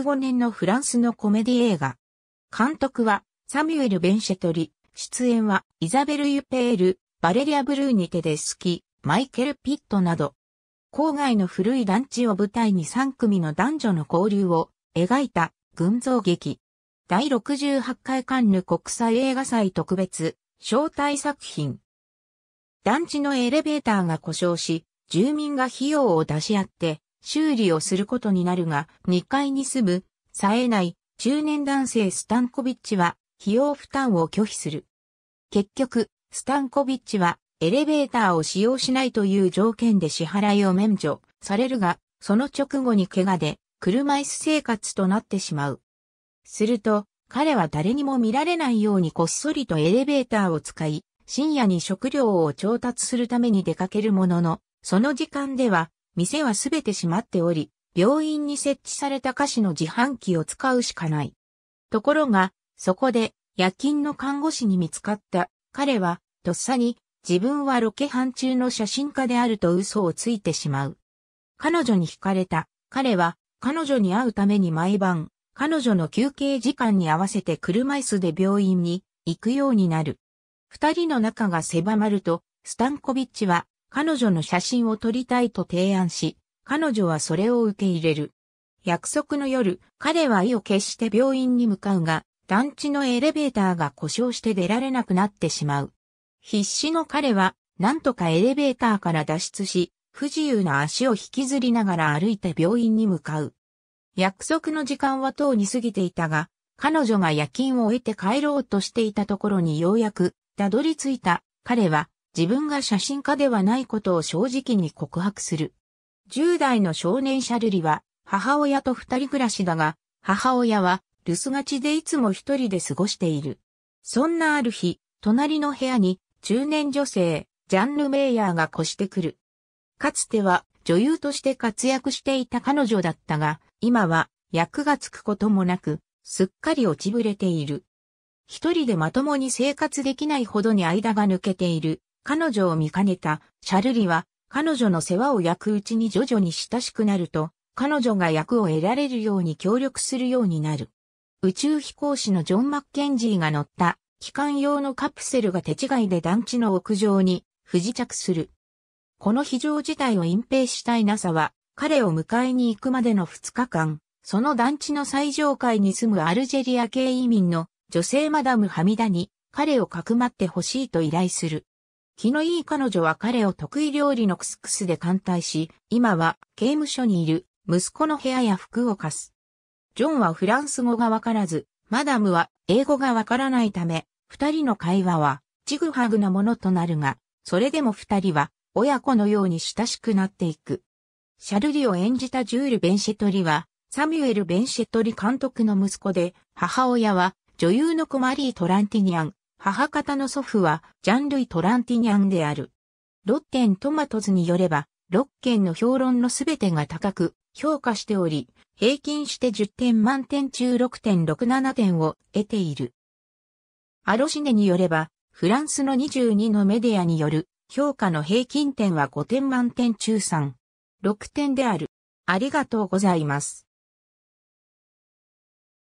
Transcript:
1 9 5年のフランスのコメディ映画。監督はサミュエル・ベンシェトリ、出演はイザベル・ユペール、バレリア・ブルーニテで好き、マイケル・ピットなど、郊外の古い団地を舞台に3組の男女の交流を描いた群像劇。第68回カンヌ国際映画祭特別招待作品。団地のエレベーターが故障し、住民が費用を出し合って修理をすることになるが、2階に住む、冴えない、中年男性スタンコビッチは、費用負担を拒否する。結局、スタンコビッチは、エレベーターを使用しないという条件で支払いを免除されるが、その直後に怪我で、車椅子生活となってしまう。すると、彼は誰にも見られないようにこっそりとエレベーターを使い、深夜に食料を調達するために出かけるものの、その時間では店はすべて閉まっており、病院に設置された菓子の自販機を使うしかない。ところが、そこで夜勤の看護師に見つかった彼は、とっさに自分はロケ班中の写真家であると嘘をついてしまう。彼女に惹かれた。彼は彼女に会うために毎晩、彼女の休憩時間に合わせて車椅子で病院に行くようになる。二人の仲が狭まると、スタンコビッチは彼女の写真を撮りたいと提案し、彼女はそれを受け入れる。約束の夜、彼は意を決して病院に向かうが、団地のエレベーターが故障して出られなくなってしまう。必死の彼は、なんとかエレベーターから脱出し、不自由な足を引きずりながら歩いて病院に向かう。約束の時間はとうに過ぎていたが、彼女が夜勤を終えて帰ろうとしていたところにようやく、たどり着いた、彼は、自分が写真家ではないことを正直に告白する。10代の少年シャルリは、母親と二人暮らしだが、母親は留守がちでいつも一人で過ごしている。そんなある日、隣の部屋に中年女性、ジャンヌ・メイヤーが越してくる。かつては女優として活躍していた彼女だったが、今は役がつくこともなく、すっかり落ちぶれている。一人でまともに生活できないほどに間が抜けている彼女を見かねたシャルリは彼女の世話を焼くうちに徐々に親しくなると、彼女が役を得られるように協力するようになる。宇宙飛行士のジョン・マッケンジーが乗った機関用のカプセルが手違いで団地の屋上に不時着する。この非常事態を隠蔽したい NASA は、彼を迎えに行くまでの2日間、その団地の最上階に住むアルジェリア系移民の女性マダムハミダに彼をかくまってほしいと依頼する。気のいい彼女は彼を得意料理のクスクスで艦隊し、今は刑務所にいる息子の部屋や服を貸す。ジョンはフランス語がわからず、マダムは英語がわからないため、二人の会話はちグハグなものとなるが、それでも二人は親子のように親しくなっていく。シャルリを演じたジュール・ベンシェトリは、サミュエル・ベンシェトリ監督の息子で、母親は女優のコマリー・トランティニアン、母方の祖父は、ジャンルイ・トランティニャンである。ロッテントマトズによれば、6件の評論のすべてが高く評価しており、平均して10点満点中6.67点を得ている。アロシネによれば、フランスの22のメディアによる評価の平均点は5点満点中3。6点である。ありがとうございます。